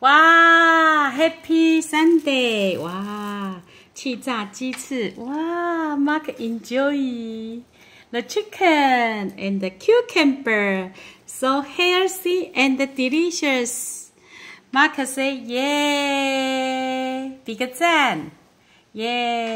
哇，Happy Sunday！哇，气炸鸡翅！哇，Mark enjoy the chicken and the cucumber, so healthy and delicious. Mark say yeah，比个赞，yeah。